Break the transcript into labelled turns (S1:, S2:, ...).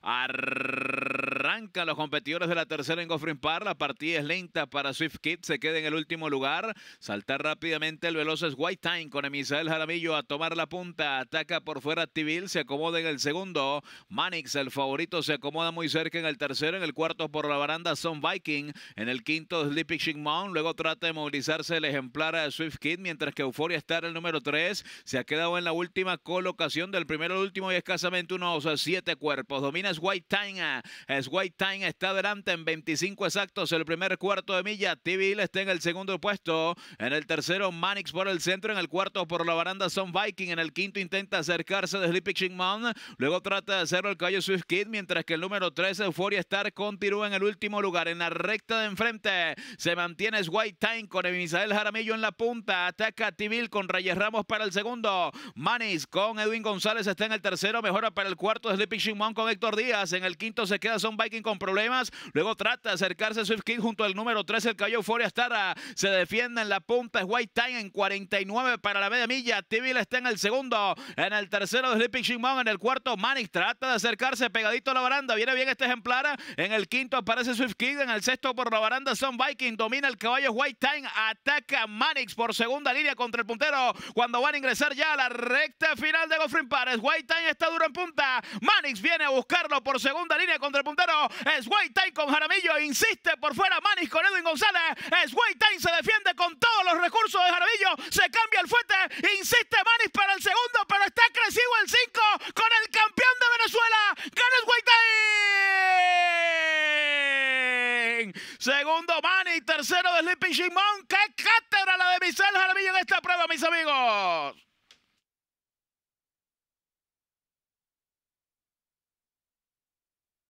S1: Arr los competidores de la tercera en Goffrin Par. La partida es lenta para Swift Kid. Se queda en el último lugar. salta rápidamente el veloz es White Time con Emisael Jaramillo a tomar la punta. Ataca por fuera Tivil. Se acomoda en el segundo. Manix, el favorito, se acomoda muy cerca en el tercero. En el cuarto por la baranda Son Viking. En el quinto Sleepy Shigmon. Luego trata de movilizarse el ejemplar a Swift Kid. Mientras que Euphoria está en el número 3. Se ha quedado en la última colocación del primero al último y escasamente unos siete cuerpos. Domina es White Time. Es White Time está adelante en 25 exactos. El primer cuarto de milla. Tibil está en el segundo puesto. En el tercero, Manix por el centro. En el cuarto, por la baranda, son Viking. En el quinto, intenta acercarse de Sleepy Chingman. Luego trata de hacerlo el callo Swift Kid. Mientras que el número 13, Euphoria Star, continúa en el último lugar. En la recta de enfrente se mantiene White Time con Emisael Jaramillo en la punta. Ataca Tibil con Reyes Ramos para el segundo. Manix con Edwin González está en el tercero. Mejora para el cuarto. Sleepy Chingman con Héctor Díaz. En el quinto se queda Son Viking con problemas. Luego trata de acercarse Swift King junto al número 13, el caballo Euphoria Star. Se defiende en la punta. Es White Time en 49 para la media milla. Tivil está en el segundo. En el tercero, Sleeping Shimon. En el cuarto, Manix trata de acercarse pegadito a la baranda. Viene bien este ejemplar. En el quinto aparece Swift King. En el sexto, por la baranda, Son Viking. Domina el caballo White Time. Ataca Manix por segunda línea contra el puntero. Cuando van a ingresar ya a la recta final de Gofrín Pares. White Time está duro en punta. Manix viene a buscarlo por segunda línea contra el puntero. Eh, es Time con Jaramillo. Insiste por fuera Manis con Edwin González. Eh, es Time se defiende con todos los recursos de Jaramillo. Se cambia el fuerte. Insiste Manis para el segundo, pero está crecido el 5 con el campeón de Venezuela. Gana Time. Segundo Manis, tercero de Sleeping Shimon. ¡Qué cátedra la de Michelle Jaramillo en esta prueba, mis amigos!